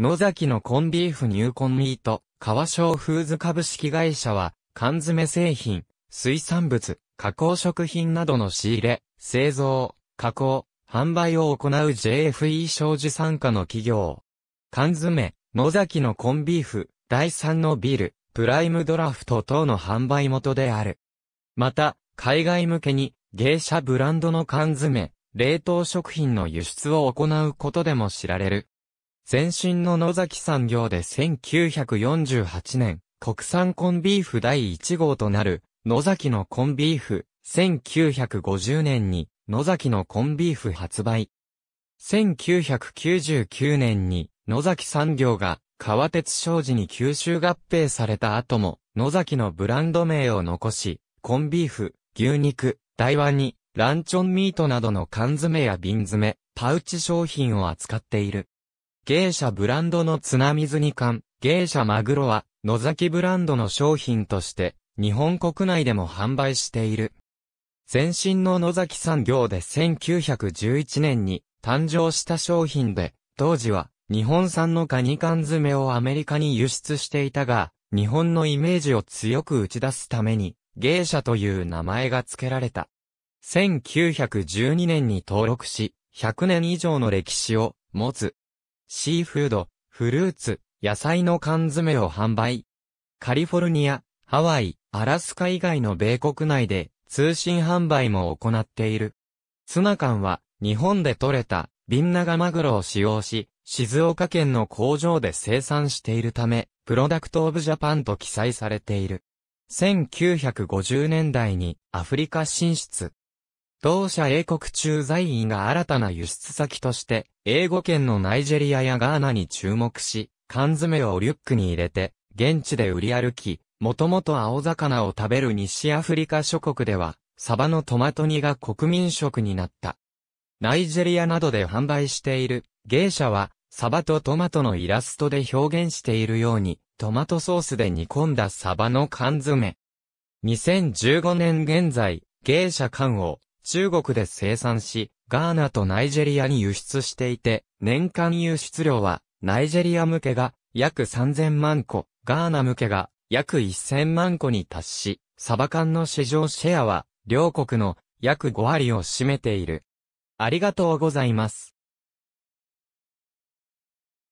野崎のコンビーフーコンミート、川昌フーズ株式会社は、缶詰製品、水産物、加工食品などの仕入れ、製造、加工、販売を行う JFE 商事参加の企業。缶詰、野崎のコンビーフ、第3のビル、プライムドラフト等の販売元である。また、海外向けに、芸者ブランドの缶詰、冷凍食品の輸出を行うことでも知られる。前身の野崎産業で1948年、国産コンビーフ第1号となる、野崎のコンビーフ、1950年に、野崎のコンビーフ発売。1999年に、野崎産業が、川鉄商事に吸収合併された後も、野崎のブランド名を残し、コンビーフ、牛肉、台湾に、ランチョンミートなどの缶詰や瓶詰、パウチ商品を扱っている。芸者ブランドの津波水煮缶、芸者マグロは、野崎ブランドの商品として、日本国内でも販売している。前身の野崎産業で1911年に誕生した商品で、当時は日本産のカニ缶詰をアメリカに輸出していたが、日本のイメージを強く打ち出すために、芸者という名前が付けられた。1912年に登録し、100年以上の歴史を持つシーフード、フルーツ、野菜の缶詰を販売。カリフォルニア、ハワイ、アラスカ以外の米国内で通信販売も行っている。ツナ缶は日本で採れたビンナガマグロを使用し、静岡県の工場で生産しているため、プロダクトオブジャパンと記載されている。1950年代にアフリカ進出。同社英国駐在員が新たな輸出先として、英語圏のナイジェリアやガーナに注目し、缶詰をリュックに入れて、現地で売り歩き、もともと青魚を食べる西アフリカ諸国では、サバのトマト煮が国民食になった。ナイジェリアなどで販売している芸者は、サバとトマトのイラストで表現しているように、トマトソースで煮込んだサバの缶詰。2015年現在、芸者缶を中国で生産し、ガーナとナイジェリアに輸出していて、年間輸出量は、ナイジェリア向けが約3000万個、ガーナ向けが約1000万個に達し、サバ缶の市場シェアは、両国の約5割を占めている。ありがとうございます。